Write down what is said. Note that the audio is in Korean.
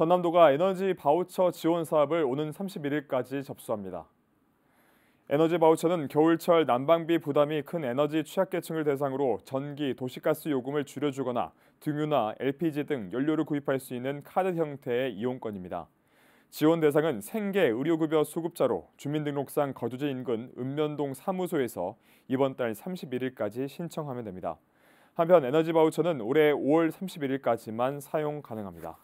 전남도가 에너지 바우처 지원 사업을 오는 31일까지 접수합니다. 에너지 바우처는 겨울철 난방비 부담이 큰 에너지 취약계층을 대상으로 전기, 도시가스 요금을 줄여주거나 등유나 LPG 등 연료를 구입할 수 있는 카드 형태의 이용권입니다. 지원 대상은 생계 의료급여 수급자로 주민등록상 거주지 인근 읍면동 사무소에서 이번 달 31일까지 신청하면 됩니다. 한편 에너지 바우처는 올해 5월 31일까지만 사용 가능합니다.